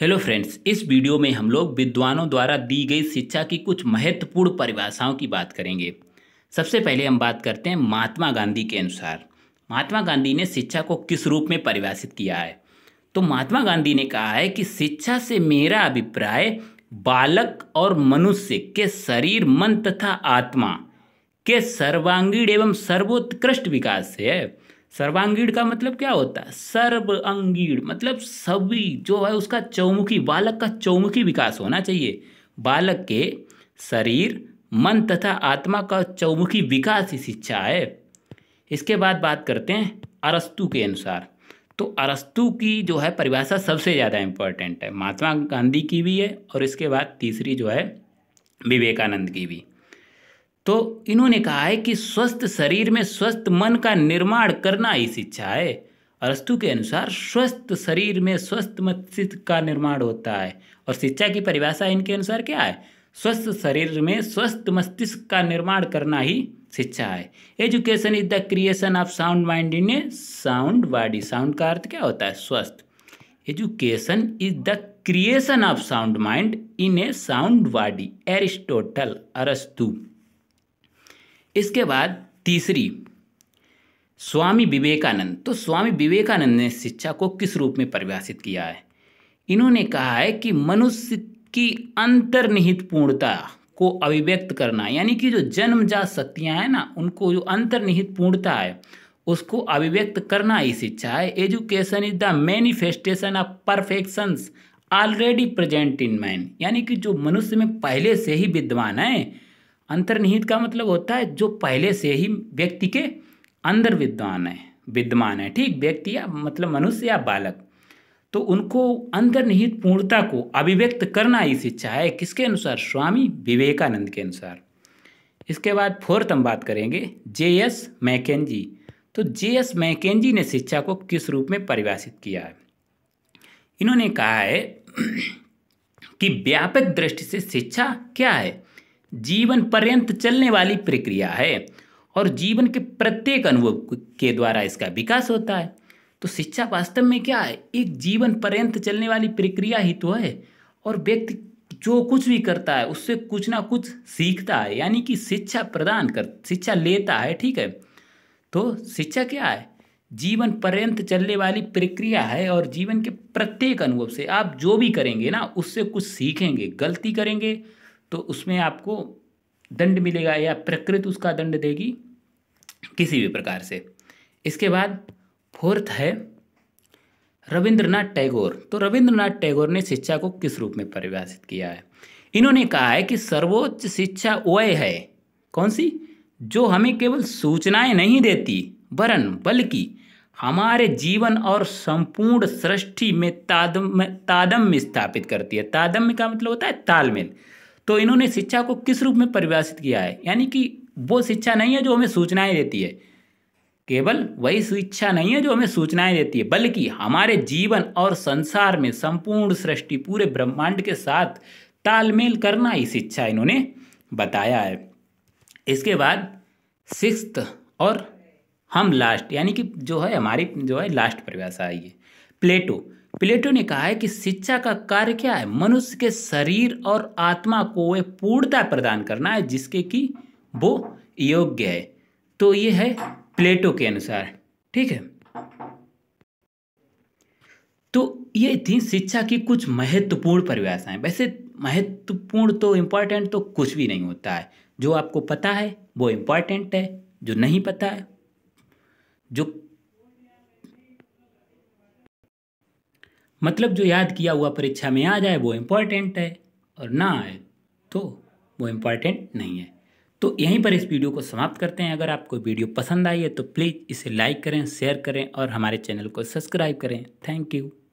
hello friends इस video में हम लोग विद्वानों द्वारा दी गई शिक्षा की कुछ महत्वपूर्ण परिभाषाओं की बात करेंगे सबसे पहले हम बात करते हैं महात्मा गांधी के अनुसार महात्मा गांधी ने शिक्षा को किस रूप में परिभाषित किया है तो महात्मा गांधी ने कहा है कि शिक्षा से मेरा अभिप्राय बालक और मनुष्य के शरीर मन तथा आत्मा के सर्वांगीण एवं सर्वोत्कृष्ट विकास है सर्वांगीण का मतलब क्या होता है सर्व अंगीण मतलब सभी जो है उसका चौमुखी बालक का चौमुखी विकास होना चाहिए बालक के शरीर मन तथा आत्मा का चौमुखी विकास ही शिक्षा है इसके बाद बात करते हैं अरस्तु के अनुसार तो अरस्तु की जो है परिभाषा सबसे ज़्यादा इम्पॉर्टेंट है महात्मा गांधी की भी है और इसके बाद तीसरी जो है विवेकानंद की भी तो इन्होंने कहा है कि स्वस्थ शरीर में स्वस्थ मन का निर्माण करना ही शिक्षा है अरस्तु के अनुसार स्वस्थ शरीर में स्वस्थ मस्तिष्क का निर्माण होता है और शिक्षा की परिभाषा इनके अनुसार क्या है स्वस्थ शरीर में स्वस्थ मस्तिष्क का निर्माण करना ही शिक्षा है education is the creation of sound mind in a sound body sound का अर्थ क्या होता है स्वस्थ education is the creation of sound mind in a sound body Aristotle अरस्तु इसके बाद तीसरी स्वामी विवेकानंद तो स्वामी विवेकानंद ने शिक्षा को किस रूप में परिभाषित किया है इन्होंने कहा है कि मनुष्य की अंतर्निहित पूर्णता को अभिव्यक्त करना यानी कि जो जन्मजात शक्तियाँ हैं ना उनको जो अंतर्निहित पूर्णता है उसको अभिव्यक्त करना ही शिक्षा है education is the manifestation of perfections already present in man यानी कि जो मनुष्य में पहले से ही विद्वान हैं अंतर्निहित का मतलब होता है जो पहले से ही व्यक्ति के अंदर विद्वान है विद्यमान है ठीक व्यक्ति या मतलब मनुष्य या बालक तो उनको अंतर्निहित पूर्णता को अभिव्यक्त करना ही शिक्षा है किसके अनुसार स्वामी विवेकानंद के अनुसार इसके बाद फोर्थ हम बात करेंगे जे एस मैकेजी तो जे एस मैकेजी ने शिक्षा को किस रूप में परिभाषित किया है इन्होंने कहा है कि व्यापक दृष्टि से शिक्षा क्या है जीवन पर्यंत चलने वाली प्रक्रिया है और जीवन के प्रत्येक अनुभव के द्वारा इसका विकास होता है तो शिक्षा वास्तव में क्या है एक जीवन पर्यंत चलने वाली प्रक्रिया ही तो है और व्यक्ति जो कुछ भी करता है उससे कुछ ना कुछ सीखता है यानी कि शिक्षा प्रदान कर शिक्षा लेता है ठीक है तो शिक्षा क्या है जीवन पर्यंत चलने वाली प्रक्रिया है और जीवन के प्रत्येक अनुभव से आप जो भी करेंगे ना उससे कुछ सीखेंगे गलती करेंगे तो उसमें आपको दंड मिलेगा या प्रकृति उसका दंड देगी किसी भी प्रकार से इसके बाद फोर्थ है रविंद्रनाथ टैगोर तो रविंद्रनाथ टैगोर ने शिक्षा को किस रूप में परिभाषित किया है इन्होंने कहा है कि सर्वोच्च शिक्षा वह है कौन सी जो हमें केवल सूचनाएं नहीं देती वरन बल्कि हमारे जीवन और संपूर्ण सृष्टि में तादम तादम्य स्थापित करती है तादम्य का मतलब होता है तालमेल तो इन्होंने शिक्षा को किस रूप में परिभाषित किया है यानी कि वो शिक्षा नहीं है जो हमें सूचनाएं देती है केवल वही शिक्षा नहीं है जो हमें सूचनाएं देती है बल्कि हमारे जीवन और संसार में संपूर्ण सृष्टि पूरे ब्रह्मांड के साथ तालमेल करना ही शिक्षा इन्होंने बताया है इसके बाद सिक्स्थ और हम लास्ट यानी कि जो है हमारी जो है लास्ट परिभाषा आई है प्लेटो प्लेटो ने कहा है कि शिक्षा का कार्य क्या है मनुष्य के शरीर और आत्मा को वह पूर्णता प्रदान करना है जिसके कि वो योग्य है तो ये है प्लेटो के अनुसार ठीक है तो ये थी शिक्षा की कुछ महत्वपूर्ण परिभाषाएं वैसे महत्वपूर्ण तो इम्पॉर्टेंट तो कुछ भी नहीं होता है जो आपको पता है वो इम्पॉर्टेंट है जो नहीं पता है जो मतलब जो याद किया हुआ परीक्षा में आ जाए वो इम्पॉर्टेंट है और ना आए तो वो इम्पॉर्टेंट नहीं है तो यहीं पर इस वीडियो को समाप्त करते हैं अगर आपको वीडियो पसंद आई है तो प्लीज़ इसे लाइक करें शेयर करें और हमारे चैनल को सब्सक्राइब करें थैंक यू